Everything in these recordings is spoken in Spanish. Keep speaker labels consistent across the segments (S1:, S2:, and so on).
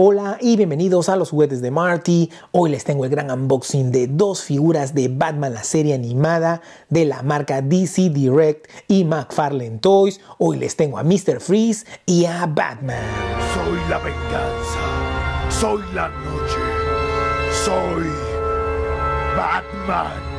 S1: Hola y bienvenidos a los juguetes de Marty. Hoy les tengo el gran unboxing de dos figuras de Batman, la serie animada de la marca DC Direct y McFarlane Toys. Hoy les tengo a Mr. Freeze y a Batman. Soy la venganza, soy la noche, soy Batman.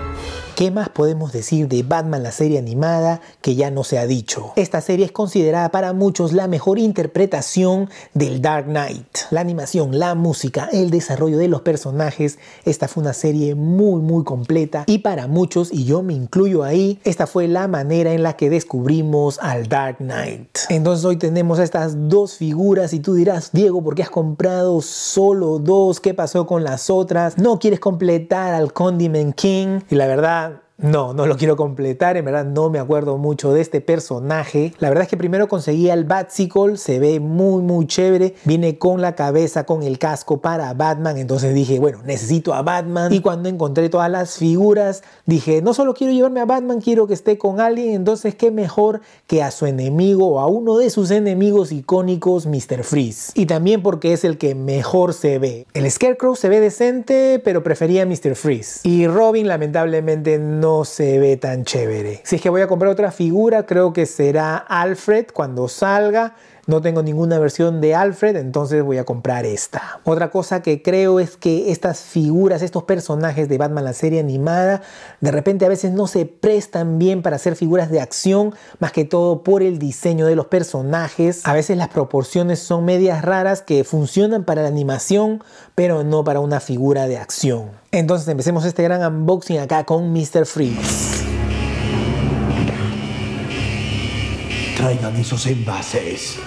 S1: ¿Qué más podemos decir de Batman, la serie animada, que ya no se ha dicho? Esta serie es considerada para muchos la mejor interpretación del Dark Knight. La animación, la música, el desarrollo de los personajes, esta fue una serie muy muy completa y para muchos, y yo me incluyo ahí, esta fue la manera en la que descubrimos al Dark Knight. Entonces hoy tenemos estas dos figuras y tú dirás, Diego, ¿por qué has comprado solo dos? ¿Qué pasó con las otras? ¿No quieres completar al Condiment King? Y la verdad, no, no lo quiero completar, en verdad no me acuerdo mucho de este personaje. La verdad es que primero conseguí al Batcycle, se ve muy muy chévere, viene con la cabeza, con el casco para Batman, entonces dije, bueno, necesito a Batman. Y cuando encontré todas las figuras, dije, no solo quiero llevarme a Batman, quiero que esté con alguien, entonces qué mejor que a su enemigo o a uno de sus enemigos icónicos, Mr. Freeze. Y también porque es el que mejor se ve. El Scarecrow se ve decente, pero prefería a Mr. Freeze. Y Robin lamentablemente no se ve tan chévere. Si es que voy a comprar otra figura, creo que será Alfred cuando salga no tengo ninguna versión de Alfred, entonces voy a comprar esta. Otra cosa que creo es que estas figuras, estos personajes de Batman, la serie animada, de repente a veces no se prestan bien para hacer figuras de acción, más que todo por el diseño de los personajes. A veces las proporciones son medias raras que funcionan para la animación, pero no para una figura de acción. Entonces empecemos este gran unboxing acá con Mr. Freeze. traigan esos envases.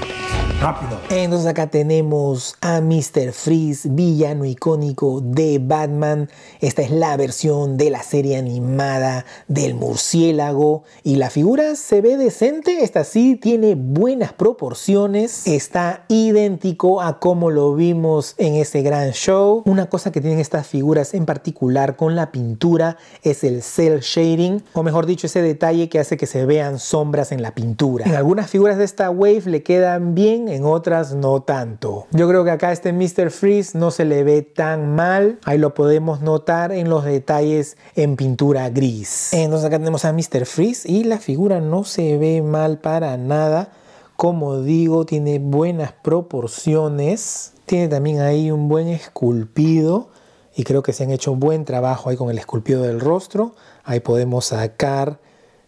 S1: Entonces acá tenemos a Mr. Freeze, villano icónico de Batman. Esta es la versión de la serie animada del murciélago. Y la figura se ve decente. Esta sí tiene buenas proporciones. Está idéntico a como lo vimos en ese gran show. Una cosa que tienen estas figuras en particular con la pintura es el cel shading. O mejor dicho, ese detalle que hace que se vean sombras en la pintura. En algunas figuras de esta wave le quedan bien en otras no tanto. Yo creo que acá este Mr. Freeze no se le ve tan mal, ahí lo podemos notar en los detalles en pintura gris. Entonces acá tenemos a Mr. Freeze y la figura no se ve mal para nada. Como digo, tiene buenas proporciones. Tiene también ahí un buen esculpido y creo que se han hecho un buen trabajo ahí con el esculpido del rostro. Ahí podemos sacar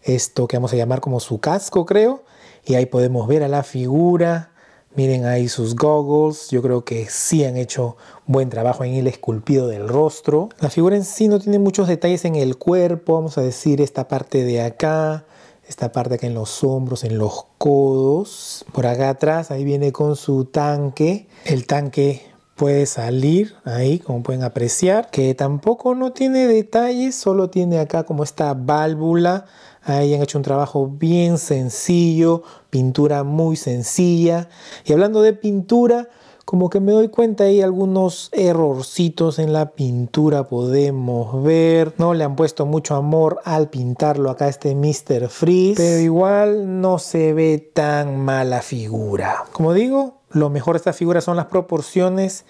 S1: esto que vamos a llamar como su casco, creo. Y ahí podemos ver a la figura Miren ahí sus goggles, yo creo que sí han hecho buen trabajo en el esculpido del rostro. La figura en sí no tiene muchos detalles en el cuerpo, vamos a decir esta parte de acá, esta parte acá en los hombros, en los codos. Por acá atrás, ahí viene con su tanque. El tanque puede salir ahí, como pueden apreciar, que tampoco no tiene detalles, solo tiene acá como esta válvula Ahí han hecho un trabajo bien sencillo, pintura muy sencilla. Y hablando de pintura, como que me doy cuenta hay algunos errorcitos en la pintura podemos ver no le han puesto mucho amor al pintarlo acá este Mr. Freeze pero igual no se ve tan mala figura como digo lo mejor de esta figura son las proporciones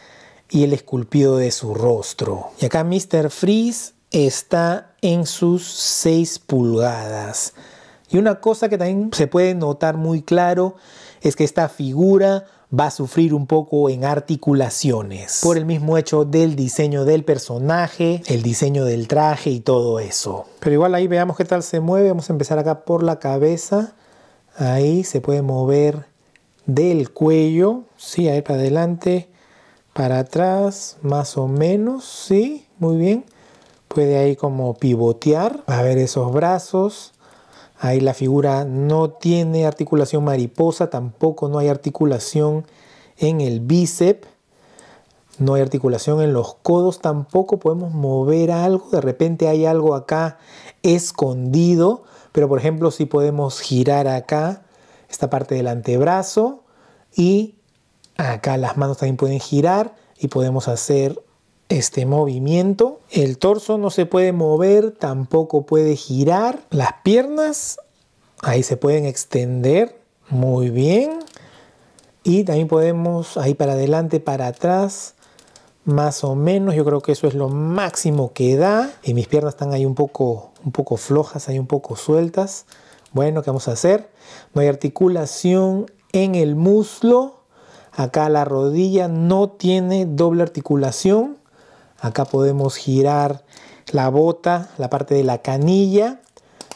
S1: y el esculpido de su rostro y acá Mr. Freeze está en sus 6 pulgadas. Y una cosa que también se puede notar muy claro es que esta figura va a sufrir un poco en articulaciones por el mismo hecho del diseño del personaje, el diseño del traje y todo eso. Pero igual ahí veamos qué tal se mueve. Vamos a empezar acá por la cabeza. Ahí se puede mover del cuello, sí, ahí para adelante, para atrás, más o menos, sí, muy bien puede ahí como pivotear, a ver esos brazos, ahí la figura no tiene articulación mariposa, tampoco no hay articulación en el bíceps, no hay articulación en los codos, tampoco podemos mover algo, de repente hay algo acá escondido, pero por ejemplo si podemos girar acá esta parte del antebrazo y acá las manos también pueden girar y podemos hacer este movimiento. El torso no se puede mover, tampoco puede girar. Las piernas, ahí se pueden extender. Muy bien. Y también podemos ahí para adelante, para atrás. Más o menos, yo creo que eso es lo máximo que da. Y mis piernas están ahí un poco, un poco flojas, ahí un poco sueltas. Bueno, ¿qué vamos a hacer? No hay articulación en el muslo. Acá la rodilla no tiene doble articulación. Acá podemos girar la bota, la parte de la canilla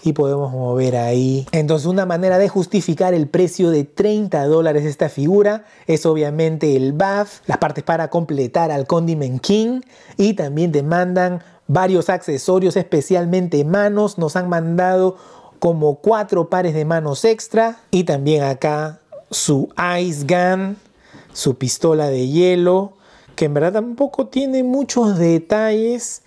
S1: y podemos mover ahí. Entonces una manera de justificar el precio de 30 dólares esta figura es obviamente el buff, las partes para completar al Condiment King y también te mandan varios accesorios, especialmente manos. Nos han mandado como cuatro pares de manos extra y también acá su Ice Gun, su pistola de hielo que en verdad tampoco tiene muchos detalles.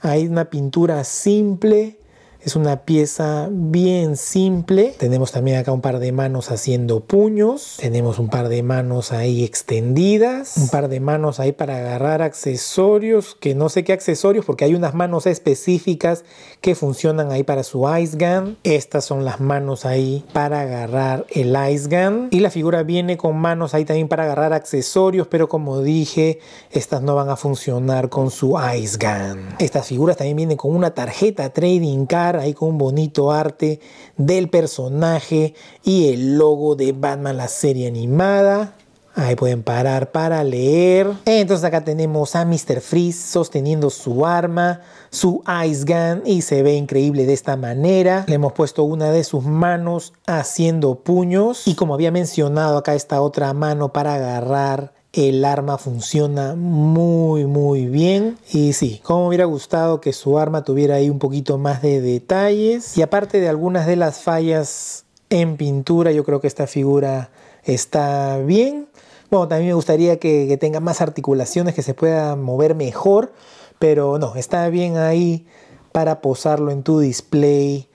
S1: Hay una pintura simple, es una pieza bien simple. Tenemos también acá un par de manos haciendo puños. Tenemos un par de manos ahí extendidas. Un par de manos ahí para agarrar accesorios, que no sé qué accesorios, porque hay unas manos específicas que funcionan ahí para su Ice Gun. Estas son las manos ahí para agarrar el Ice Gun. Y la figura viene con manos ahí también para agarrar accesorios, pero como dije, estas no van a funcionar con su Ice Gun. Estas figuras también vienen con una tarjeta trading card ahí con un bonito arte del personaje y el logo de Batman, la serie animada. Ahí pueden parar para leer. Entonces acá tenemos a Mr. Freeze sosteniendo su arma, su Ice Gun y se ve increíble de esta manera. Le hemos puesto una de sus manos haciendo puños y como había mencionado acá esta otra mano para agarrar el arma funciona muy muy bien y sí, como me hubiera gustado que su arma tuviera ahí un poquito más de detalles y aparte de algunas de las fallas en pintura yo creo que esta figura está bien. Bueno, también me gustaría que tenga más articulaciones, que se pueda mover mejor, pero no, está bien ahí para posarlo en tu display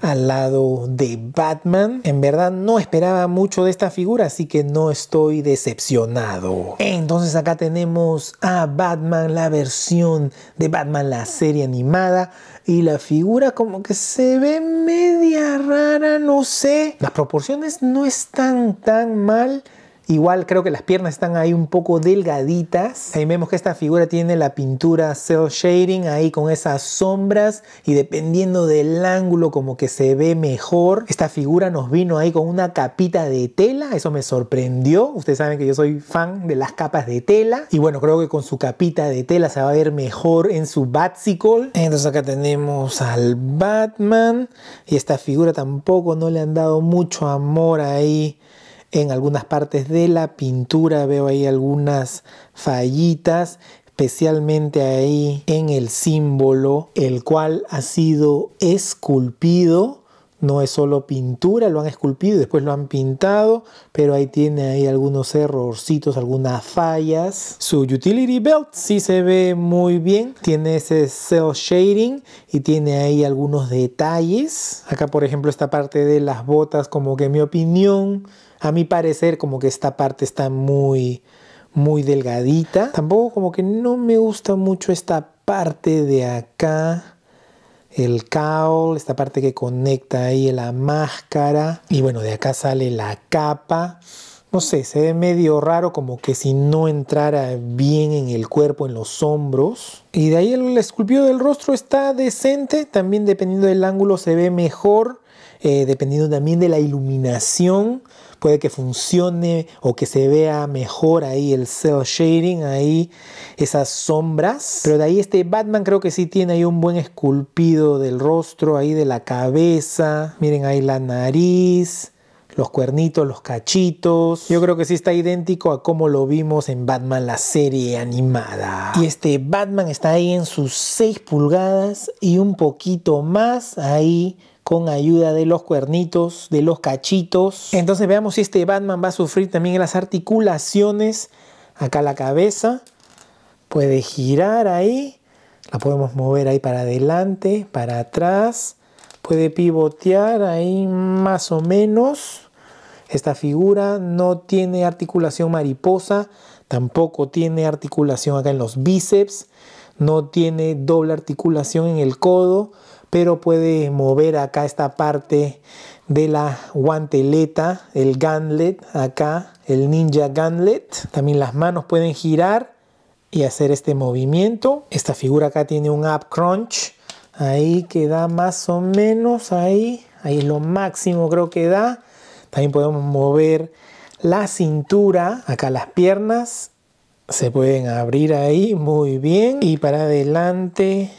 S1: al lado de Batman. En verdad no esperaba mucho de esta figura, así que no estoy decepcionado. Entonces acá tenemos a Batman, la versión de Batman, la serie animada. Y la figura como que se ve media rara, no sé. Las proporciones no están tan mal. Igual creo que las piernas están ahí un poco delgaditas. Ahí vemos que esta figura tiene la pintura cell shading ahí con esas sombras y dependiendo del ángulo como que se ve mejor. Esta figura nos vino ahí con una capita de tela, eso me sorprendió. Ustedes saben que yo soy fan de las capas de tela y bueno, creo que con su capita de tela se va a ver mejor en su Batsicle. Entonces acá tenemos al Batman y esta figura tampoco no le han dado mucho amor ahí en algunas partes de la pintura, veo ahí algunas fallitas, especialmente ahí en el símbolo, el cual ha sido esculpido. No es solo pintura, lo han esculpido y después lo han pintado, pero ahí tiene ahí algunos errorcitos, algunas fallas. Su utility belt sí se ve muy bien, tiene ese cell shading y tiene ahí algunos detalles. Acá por ejemplo esta parte de las botas como que mi opinión a mi parecer como que esta parte está muy, muy delgadita. Tampoco como que no me gusta mucho esta parte de acá el caul, esta parte que conecta ahí la máscara. Y bueno, de acá sale la capa. No sé, se ve medio raro como que si no entrara bien en el cuerpo, en los hombros. Y de ahí el esculpido del rostro está decente, también dependiendo del ángulo se ve mejor. Eh, dependiendo también de la iluminación, puede que funcione o que se vea mejor ahí el cell shading, ahí esas sombras. Pero de ahí este Batman creo que sí tiene ahí un buen esculpido del rostro, ahí de la cabeza. Miren ahí la nariz. Los cuernitos, los cachitos. Yo creo que sí está idéntico a como lo vimos en Batman la serie animada. Y este Batman está ahí en sus 6 pulgadas y un poquito más ahí con ayuda de los cuernitos, de los cachitos. Entonces veamos si este Batman va a sufrir también las articulaciones. Acá la cabeza puede girar ahí. La podemos mover ahí para adelante, para atrás. Puede pivotear ahí más o menos. Esta figura no tiene articulación mariposa. Tampoco tiene articulación acá en los bíceps. No tiene doble articulación en el codo pero puede mover acá esta parte de la guanteleta, el gauntlet, acá el ninja gauntlet. También las manos pueden girar y hacer este movimiento. Esta figura acá tiene un up crunch, ahí queda más o menos, ahí, ahí es lo máximo creo que da. También podemos mover la cintura, acá las piernas, se pueden abrir ahí, muy bien. Y para adelante,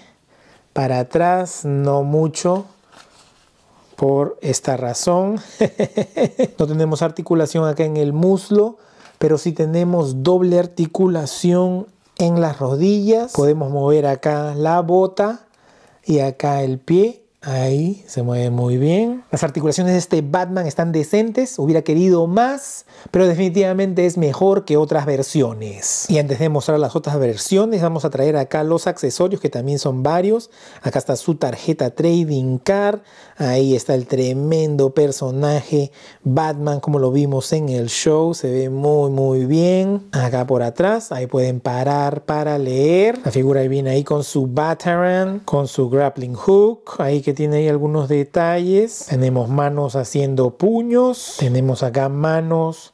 S1: para atrás, no mucho. Por esta razón, no tenemos articulación acá en el muslo, pero sí tenemos doble articulación en las rodillas. Podemos mover acá la bota y acá el pie Ahí se mueve muy bien. Las articulaciones de este Batman están decentes, hubiera querido más, pero definitivamente es mejor que otras versiones. Y antes de mostrar las otras versiones, vamos a traer acá los accesorios que también son varios. Acá está su tarjeta Trading Card. Ahí está el tremendo personaje Batman como lo vimos en el show. Se ve muy muy bien. Acá por atrás, ahí pueden parar para leer. La figura viene ahí con su Batarang, con su grappling hook. Ahí que tiene ahí algunos detalles. Tenemos manos haciendo puños. Tenemos acá manos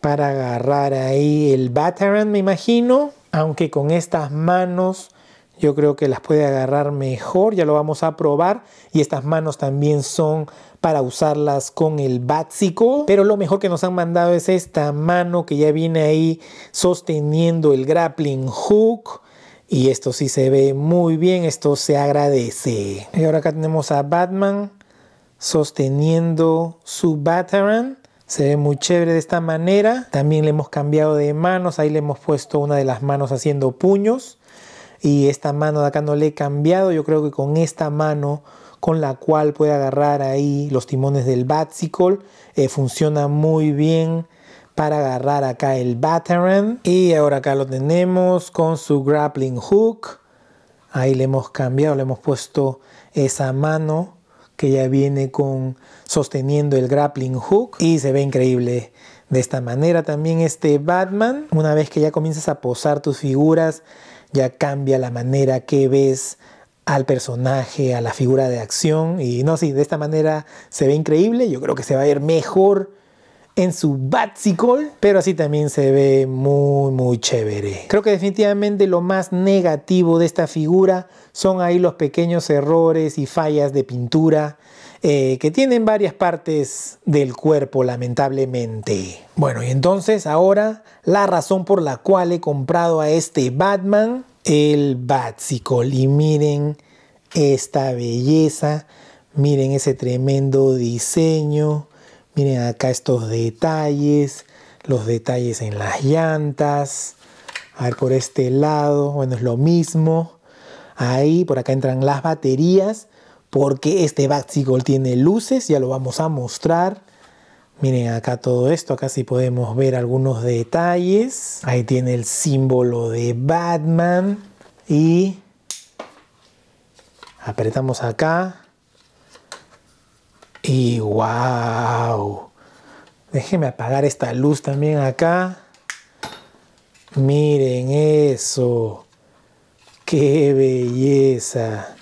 S1: para agarrar ahí el Bataran, me imagino. Aunque con estas manos yo creo que las puede agarrar mejor. Ya lo vamos a probar. Y estas manos también son para usarlas con el básico. Pero lo mejor que nos han mandado es esta mano que ya viene ahí sosteniendo el grappling hook. Y esto sí se ve muy bien, esto se agradece. Y ahora acá tenemos a Batman sosteniendo su Batarang. Se ve muy chévere de esta manera. También le hemos cambiado de manos. Ahí le hemos puesto una de las manos haciendo puños. Y esta mano de acá no le he cambiado. Yo creo que con esta mano con la cual puede agarrar ahí los timones del Batsicle eh, funciona muy bien para agarrar acá el Batarang. Y ahora acá lo tenemos con su grappling hook. Ahí le hemos cambiado, le hemos puesto esa mano que ya viene con sosteniendo el grappling hook y se ve increíble. De esta manera también este Batman, una vez que ya comienzas a posar tus figuras, ya cambia la manera que ves al personaje, a la figura de acción. Y no, sí, de esta manera se ve increíble. Yo creo que se va a ver mejor en su Batsicle, pero así también se ve muy, muy chévere. Creo que definitivamente lo más negativo de esta figura son ahí los pequeños errores y fallas de pintura eh, que tienen varias partes del cuerpo, lamentablemente. Bueno, y entonces ahora la razón por la cual he comprado a este Batman, el Batsicle. Y miren esta belleza, miren ese tremendo diseño Miren acá estos detalles, los detalles en las llantas. A ver, por este lado, bueno, es lo mismo. Ahí, por acá entran las baterías, porque este Batcycle tiene luces, ya lo vamos a mostrar. Miren acá todo esto, acá sí podemos ver algunos detalles. Ahí tiene el símbolo de Batman y apretamos acá y wow. Déjenme apagar esta luz también acá. Miren eso. Qué belleza.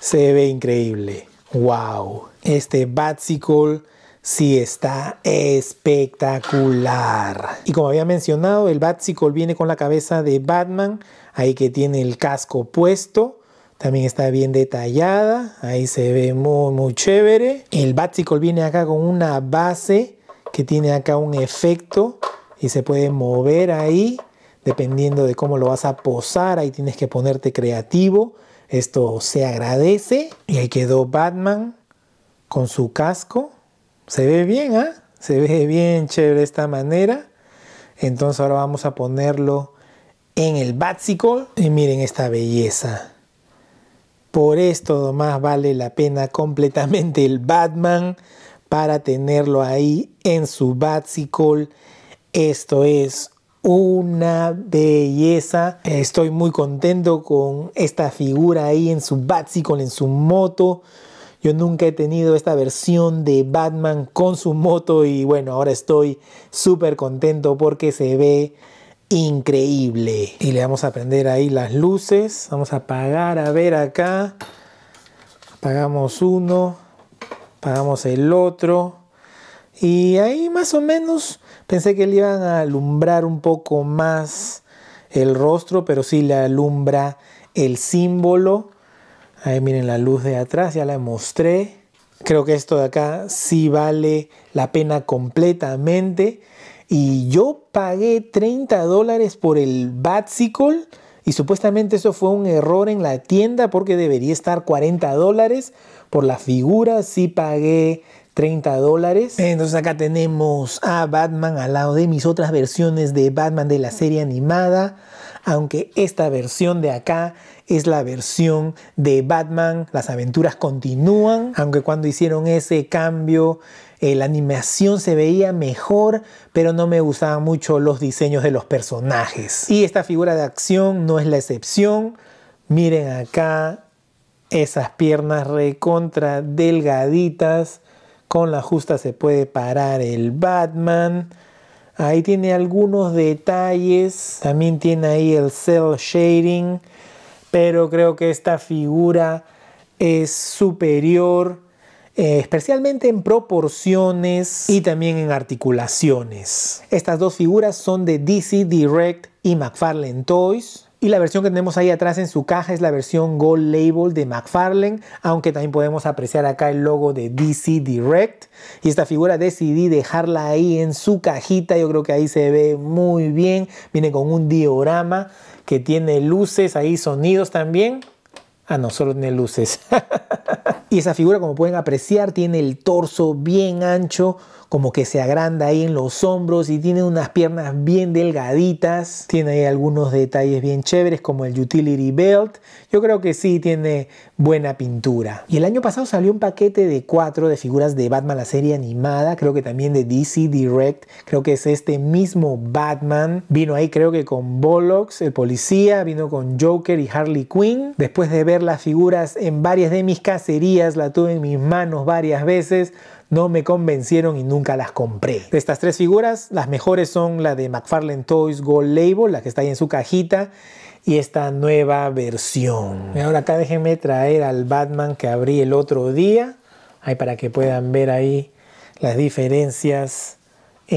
S1: Se ve increíble. Wow. Este Batsicle sí está espectacular. Y como había mencionado, el Batsicle viene con la cabeza de Batman. Ahí que tiene el casco puesto. También está bien detallada. Ahí se ve muy, muy chévere. El Batcycle viene acá con una base que tiene acá un efecto y se puede mover ahí dependiendo de cómo lo vas a posar. Ahí tienes que ponerte creativo. Esto se agradece. Y ahí quedó Batman con su casco. Se ve bien, ¿ah? Se ve bien chévere de esta manera. Entonces ahora vamos a ponerlo en el Batsicle. Y miren esta belleza. Por esto más vale la pena completamente el Batman para tenerlo ahí en su Batsicle. Esto es una belleza. Estoy muy contento con esta figura ahí en su Batcycle, en su moto. Yo nunca he tenido esta versión de Batman con su moto y bueno, ahora estoy súper contento porque se ve increíble. Y le vamos a prender ahí las luces. Vamos a apagar, a ver acá. Apagamos uno, apagamos el otro. Y ahí más o menos pensé que le iban a alumbrar un poco más el rostro, pero sí le alumbra el símbolo. Ahí miren la luz de atrás, ya la mostré. Creo que esto de acá sí vale la pena completamente. Y yo pagué 30 dólares por el Batsicle y supuestamente eso fue un error en la tienda porque debería estar 40 dólares. Por la figura sí pagué 30 dólares. Entonces acá tenemos a Batman al lado de mis otras versiones de Batman de la serie animada. Aunque esta versión de acá es la versión de Batman, las aventuras continúan. Aunque cuando hicieron ese cambio eh, la animación se veía mejor, pero no me gustaban mucho los diseños de los personajes. Y esta figura de acción no es la excepción. Miren acá esas piernas recontra delgaditas. Con la justa se puede parar el Batman. Ahí tiene algunos detalles. También tiene ahí el cell shading. Pero creo que esta figura es superior eh, especialmente en proporciones y también en articulaciones. Estas dos figuras son de DC Direct y McFarlane Toys. Y la versión que tenemos ahí atrás en su caja es la versión Gold Label de McFarlane, aunque también podemos apreciar acá el logo de DC Direct. Y esta figura decidí dejarla ahí en su cajita, yo creo que ahí se ve muy bien. Viene con un diorama que tiene luces, ahí sonidos también. Ah, no, solo tiene luces. y esa figura, como pueden apreciar, tiene el torso bien ancho, como que se agranda ahí en los hombros y tiene unas piernas bien delgaditas. Tiene ahí algunos detalles bien chéveres, como el utility belt. Yo creo que sí tiene buena pintura. Y el año pasado salió un paquete de cuatro de figuras de Batman, la serie animada, creo que también de DC Direct. Creo que es este mismo Batman. Vino ahí, creo que con Bollocks, el policía, vino con Joker y Harley Quinn. Después de ver las figuras en varias de mis cacerías, la tuve en mis manos varias veces, no me convencieron y nunca las compré. De estas tres figuras, las mejores son la de McFarlane Toys Gold Label, la que está ahí en su cajita, y esta nueva versión. ahora acá déjenme traer al Batman que abrí el otro día, ahí para que puedan ver ahí las diferencias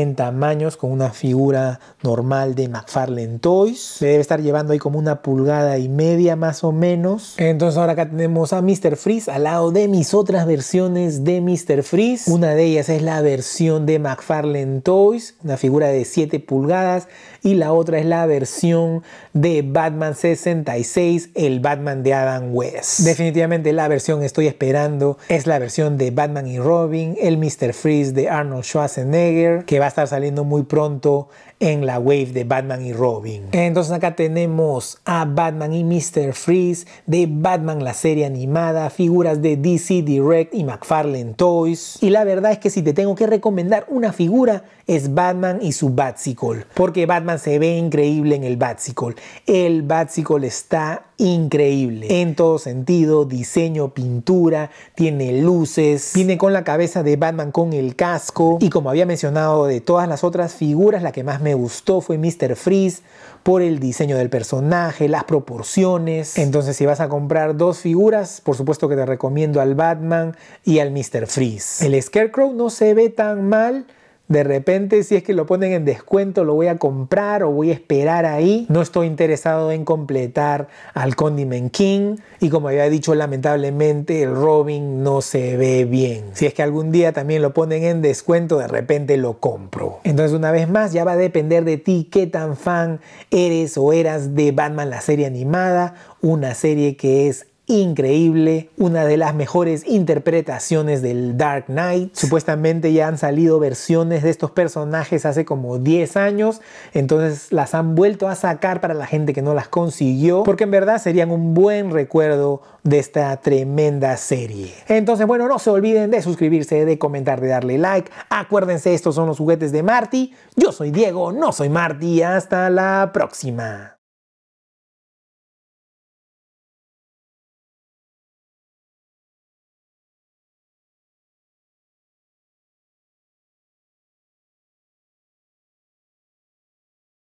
S1: en tamaños con una figura normal de McFarlane Toys. Se debe estar llevando ahí como una pulgada y media más o menos. Entonces ahora acá tenemos a Mr. Freeze al lado de mis otras versiones de Mr. Freeze. Una de ellas es la versión de McFarlane Toys, una figura de 7 pulgadas y la otra es la versión de Batman 66, el Batman de Adam West. Definitivamente la versión que estoy esperando es la versión de Batman y Robin, el Mr. Freeze de Arnold Schwarzenegger, que va a estar saliendo muy pronto en la wave de Batman y Robin. Entonces acá tenemos a Batman y Mr. Freeze, de Batman la serie animada, figuras de DC Direct y McFarlane Toys. Y la verdad es que si te tengo que recomendar una figura es Batman y su Batsicle, porque Batman se ve increíble en el Batsicol. El Batsicol está increíble. En todo sentido, diseño, pintura, tiene luces, viene con la cabeza de Batman con el casco. Y como había mencionado de todas las otras figuras, la que más me gustó fue Mr. Freeze por el diseño del personaje, las proporciones. Entonces, si vas a comprar dos figuras, por supuesto que te recomiendo al Batman y al Mr. Freeze. El Scarecrow no se ve tan mal de repente, si es que lo ponen en descuento, lo voy a comprar o voy a esperar ahí. No estoy interesado en completar al Condiment King. Y como había dicho, lamentablemente el Robin no se ve bien. Si es que algún día también lo ponen en descuento, de repente lo compro. Entonces, una vez más, ya va a depender de ti qué tan fan eres o eras de Batman, la serie animada. Una serie que es increíble, una de las mejores interpretaciones del Dark Knight. Supuestamente ya han salido versiones de estos personajes hace como 10 años, entonces las han vuelto a sacar para la gente que no las consiguió, porque en verdad serían un buen recuerdo de esta tremenda serie. Entonces, bueno, no se olviden de suscribirse, de comentar, de darle like. Acuérdense, estos son los juguetes de Marty. Yo soy Diego, no soy Marty. Hasta la próxima.